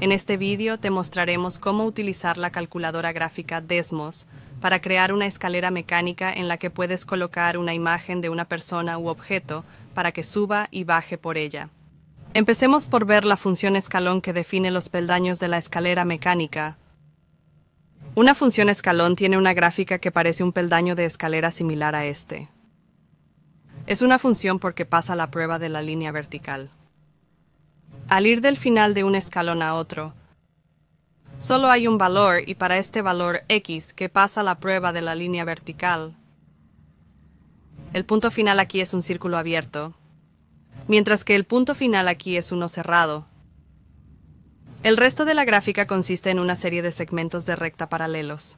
En este vídeo te mostraremos cómo utilizar la calculadora gráfica Desmos para crear una escalera mecánica en la que puedes colocar una imagen de una persona u objeto para que suba y baje por ella. Empecemos por ver la función escalón que define los peldaños de la escalera mecánica. Una función escalón tiene una gráfica que parece un peldaño de escalera similar a este. Es una función porque pasa la prueba de la línea vertical al ir del final de un escalón a otro. Solo hay un valor y para este valor x que pasa la prueba de la línea vertical. El punto final aquí es un círculo abierto, mientras que el punto final aquí es uno cerrado. El resto de la gráfica consiste en una serie de segmentos de recta paralelos.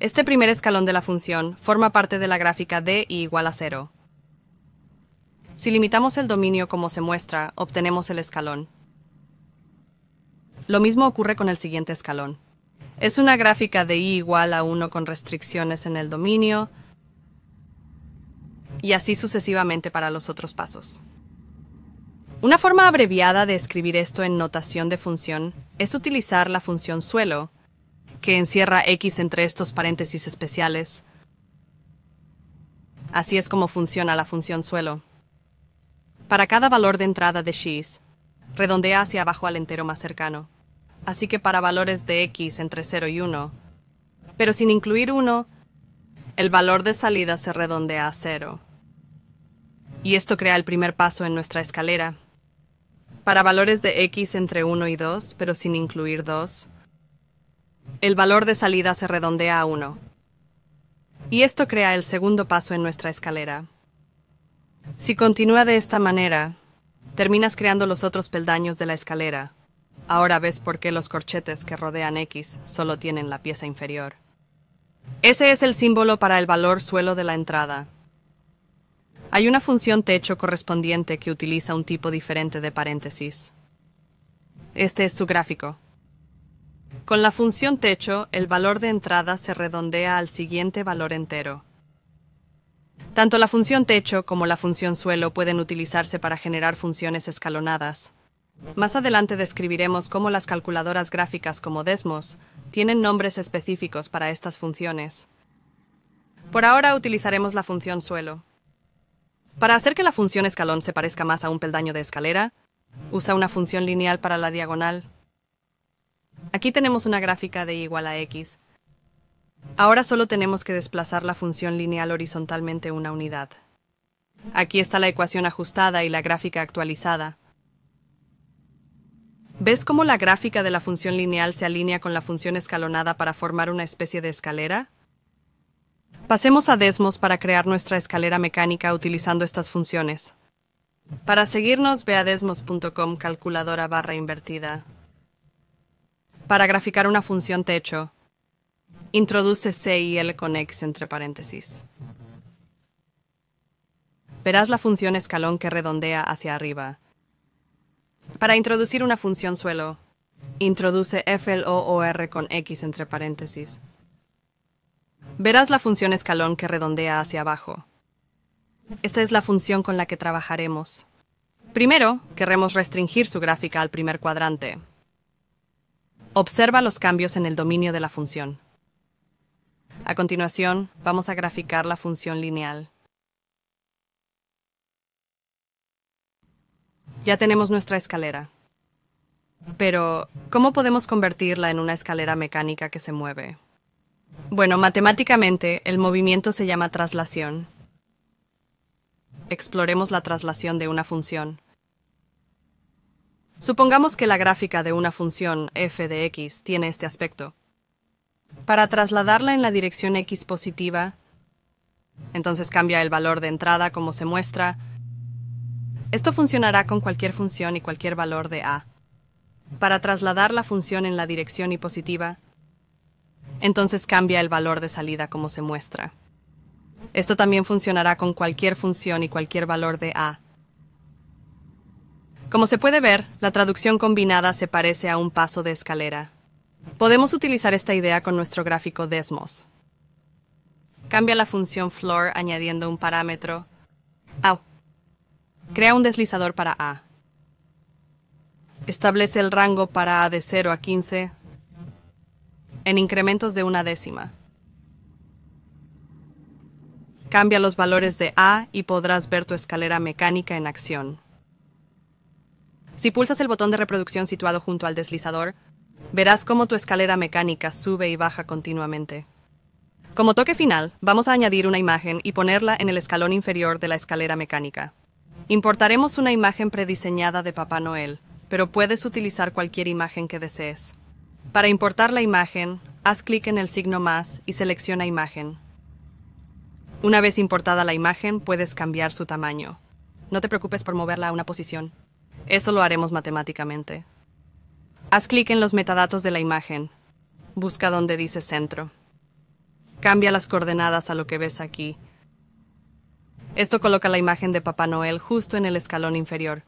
Este primer escalón de la función forma parte de la gráfica d y igual a cero. Si limitamos el dominio como se muestra, obtenemos el escalón. Lo mismo ocurre con el siguiente escalón. Es una gráfica de y igual a 1 con restricciones en el dominio y así sucesivamente para los otros pasos. Una forma abreviada de escribir esto en notación de función es utilizar la función suelo, que encierra x entre estos paréntesis especiales. Así es como funciona la función suelo para cada valor de entrada de X. Redondea hacia abajo al entero más cercano. Así que para valores de X entre 0 y 1, pero sin incluir 1, el valor de salida se redondea a 0. Y esto crea el primer paso en nuestra escalera. Para valores de X entre 1 y 2, pero sin incluir 2, el valor de salida se redondea a 1. Y esto crea el segundo paso en nuestra escalera. Si continúa de esta manera, terminas creando los otros peldaños de la escalera. Ahora ves por qué los corchetes que rodean X solo tienen la pieza inferior. Ese es el símbolo para el valor suelo de la entrada. Hay una función techo correspondiente que utiliza un tipo diferente de paréntesis. Este es su gráfico. Con la función techo, el valor de entrada se redondea al siguiente valor entero. Tanto la función techo como la función suelo pueden utilizarse para generar funciones escalonadas. Más adelante describiremos cómo las calculadoras gráficas como Desmos tienen nombres específicos para estas funciones. Por ahora utilizaremos la función suelo. Para hacer que la función escalón se parezca más a un peldaño de escalera, usa una función lineal para la diagonal. Aquí tenemos una gráfica de igual a x, Ahora solo tenemos que desplazar la función lineal horizontalmente una unidad. Aquí está la ecuación ajustada y la gráfica actualizada. ¿Ves cómo la gráfica de la función lineal se alinea con la función escalonada para formar una especie de escalera? Pasemos a Desmos para crear nuestra escalera mecánica utilizando estas funciones. Para seguirnos, ve a desmos.com calculadora barra invertida. Para graficar una función techo, Introduce C y L con X entre paréntesis. Verás la función escalón que redondea hacia arriba. Para introducir una función suelo, introduce FLOOR con X entre paréntesis. Verás la función escalón que redondea hacia abajo. Esta es la función con la que trabajaremos. Primero, queremos restringir su gráfica al primer cuadrante. Observa los cambios en el dominio de la función. A continuación, vamos a graficar la función lineal. Ya tenemos nuestra escalera. Pero, ¿cómo podemos convertirla en una escalera mecánica que se mueve? Bueno, matemáticamente, el movimiento se llama traslación. Exploremos la traslación de una función. Supongamos que la gráfica de una función f de x tiene este aspecto para trasladarla en la dirección X positiva. Entonces cambia el valor de entrada como se muestra. Esto funcionará con cualquier función y cualquier valor de A. Para trasladar la función en la dirección Y positiva, entonces cambia el valor de salida como se muestra. Esto también funcionará con cualquier función y cualquier valor de A. Como se puede ver, la traducción combinada se parece a un paso de escalera. Podemos utilizar esta idea con nuestro gráfico Desmos. Cambia la función floor añadiendo un parámetro. Crea un deslizador para A. Establece el rango para A de 0 a 15 en incrementos de una décima. Cambia los valores de A y podrás ver tu escalera mecánica en acción. Si pulsas el botón de reproducción situado junto al deslizador, Verás cómo tu escalera mecánica sube y baja continuamente. Como toque final, vamos a añadir una imagen y ponerla en el escalón inferior de la escalera mecánica. Importaremos una imagen prediseñada de Papá Noel, pero puedes utilizar cualquier imagen que desees. Para importar la imagen, haz clic en el signo más y selecciona imagen. Una vez importada la imagen, puedes cambiar su tamaño. No te preocupes por moverla a una posición. Eso lo haremos matemáticamente. Haz clic en los metadatos de la imagen. Busca donde dice centro. Cambia las coordenadas a lo que ves aquí. Esto coloca la imagen de Papá Noel justo en el escalón inferior.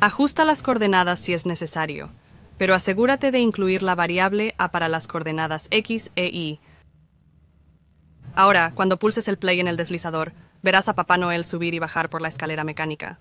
Ajusta las coordenadas si es necesario, pero asegúrate de incluir la variable A para las coordenadas X e Y. Ahora, cuando pulses el play en el deslizador, verás a Papá Noel subir y bajar por la escalera mecánica.